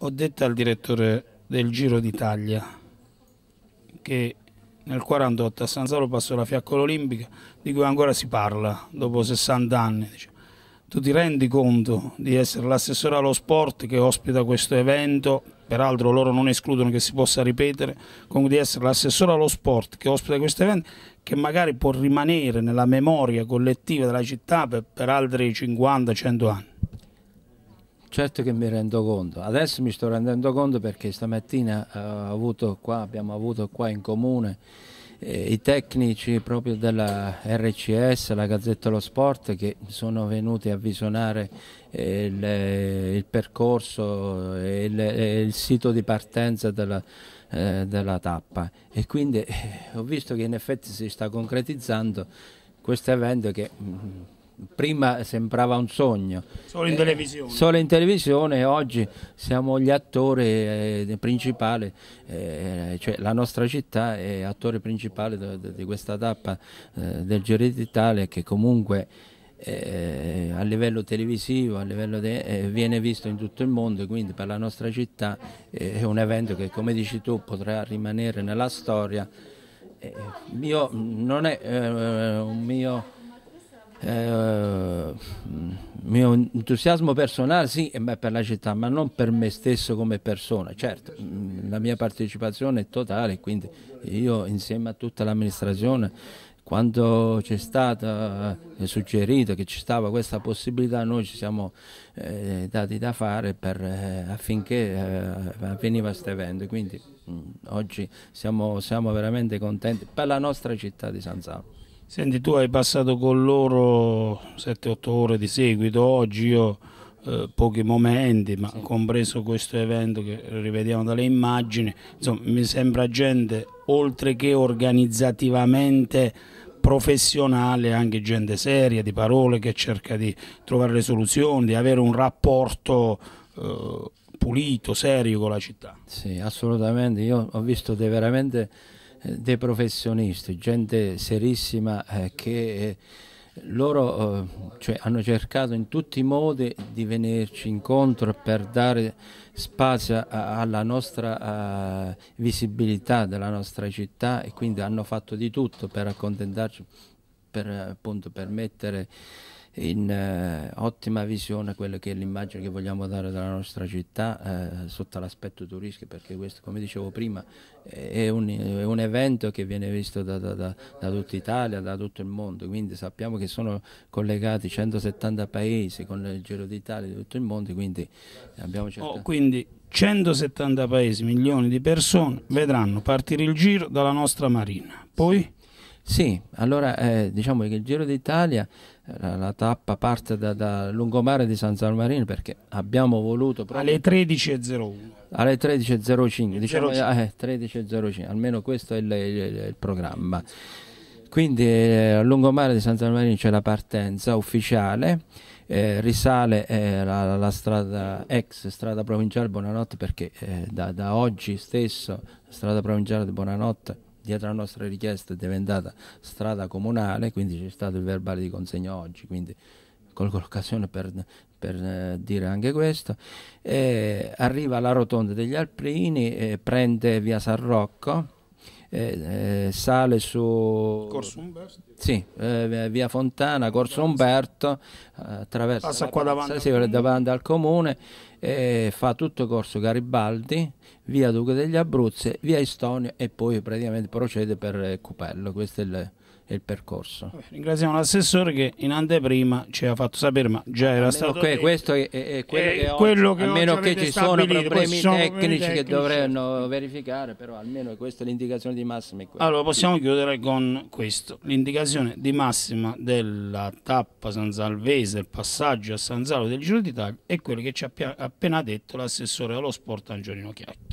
ho detto al direttore del Giro d'Italia che nel 1948 a San Salo passò la fiaccola olimpica di cui ancora si parla dopo 60 anni. Diciamo. Tu ti rendi conto di essere l'assessore allo sport che ospita questo evento, peraltro loro non escludono che si possa ripetere, comunque di essere l'assessore allo sport che ospita questo evento che magari può rimanere nella memoria collettiva della città per, per altri 50-100 anni. Certo che mi rendo conto, adesso mi sto rendendo conto perché stamattina eh, avuto qua, abbiamo avuto qua in comune eh, i tecnici proprio della RCS, la Gazzetta dello Sport, che sono venuti a visionare eh, il, eh, il, percorso e eh, il, il, sito di partenza della, eh, della tappa e quindi ho visto che in effetti si sta concretizzando questo evento che... Mh, mm, prima sembrava un sogno. Solo in eh, televisione. solo in televisione, oggi siamo gli attori eh, principali, eh, cioè la nostra città è attore principale di questa tappa eh, del Giro d'Italia che comunque eh, a livello televisivo a livello de, viene visto in tutto il mondo, quindi per la nostra città è un evento che come dici tu potrà rimanere nella storia. Mio, non è un mio eh, mio entusiasmo personale sì per la città ma non per me stesso come persona certo la mia partecipazione è totale quindi io insieme a tutta l'amministrazione quando c'è stata eh, è suggerito che ci stava questa possibilità noi ci siamo eh, dati da fare per, eh, affinché eh, avveniva questo evento quindi mh, mm, oggi siamo, siamo veramente contenti per la nostra città di San Salvo Senti, tu hai passato con loro 7-8 ore di seguito, oggi io eh, pochi momenti, ma sì. compreso questo evento che rivediamo dalle immagini, insomma mi sembra gente oltre che organizzativamente professionale, anche gente seria, di parole che cerca di trovare le soluzioni, di avere un rapporto eh, pulito, serio con la città. Sì, assolutamente, io ho visto dei veramente dei professionisti, gente serissima eh, che eh, loro eh, cioè, hanno cercato in tutti i modi di venirci incontro per dare spazio alla nostra visibilità della nostra città e quindi hanno fatto di tutto per accontentarci, per appunto permettere in eh, ottima visione quella che è l'immagine che vogliamo dare della nostra città eh, sotto l'aspetto turistico, perché questo, come dicevo prima, è un, è un evento che viene visto da, da, da, da tutta Italia, da tutto il mondo, quindi sappiamo che sono collegati 170 paesi con il Giro d'Italia di tutto il mondo, quindi abbiamo cercato... Oh, quindi 170 paesi, milioni di persone vedranno partire il Giro dalla nostra Marina, poi... Sì, allora eh, diciamo che il Giro d'Italia, eh, la, la tappa parte da, da, lungomare di San San perché abbiamo voluto... Alle 13.01. Alle 13.05, diciamo eh, 13.05, almeno questo è il, il, il programma. Quindi eh, a lungomare di San San c'è la partenza ufficiale, eh, risale eh, la, la, strada ex strada provinciale Buonanotte perché eh, da, da oggi stesso strada provinciale di Buonanotte dietro la nostra richiesta è diventata strada comunale, quindi c'è stato il verbale di consegna oggi, quindi colgo l'occasione per, per eh, dire anche questo, e arriva la rotonda degli Alprini, eh, prende via San Rocco, eh, eh, sale su Corso Umberto? Sì, eh, via Fontana, Corso Umberto, attraverso passa qua davanti, sì, davanti al comune, eh, fa tutto Corso Garibaldi, via Duca degli Abruzzi, via Estonio e poi praticamente procede per Cupello. Questo è il il percorso. ringraziamo l'assessore che in anteprima ci ha fatto sapere, ma già era stato que, detto. Questo è, è quello, è che, quello oggi, che a meno che ci sono problemi sono tecnici, tecnici che dovranno verificare, però almeno questa è l'indicazione di massima. Allora possiamo chiudere con questo, l'indicazione di massima della tappa San Salvese, il passaggio a San Salvo del Giro d'Italia è quello che ci ha appena detto l'assessore allo sport Angiolino Chiacchi.